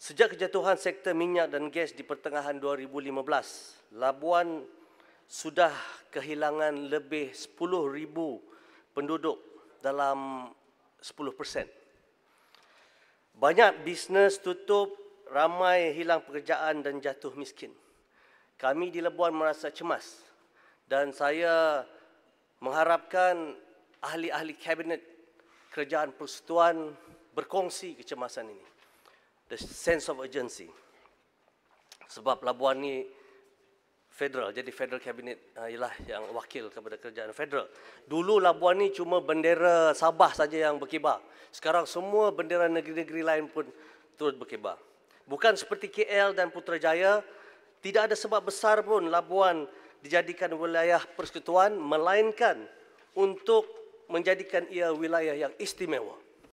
Sejak kejatuhan sektor minyak dan gas di pertengahan 2015, Labuan sudah kehilangan lebih 10,000 penduduk dalam 10%. Banyak bisnes tutup, ramai hilang pekerjaan dan jatuh miskin. Kami di Labuan merasa cemas dan saya mengharapkan ahli-ahli kabinet kerajaan persekutuan berkongsi kecemasan ini the sense of urgency. Sebab Labuan ni federal, jadi federal cabinet uh, ialah yang wakil kepada kerajaan federal. Dulu Labuan ni cuma bendera Sabah saja yang berkibar. Sekarang semua bendera negeri-negeri lain pun turut berkibar. Bukan seperti KL dan Putrajaya, tidak ada sebab besar pun Labuan dijadikan wilayah persekutuan, melainkan untuk menjadikan ia wilayah yang istimewa.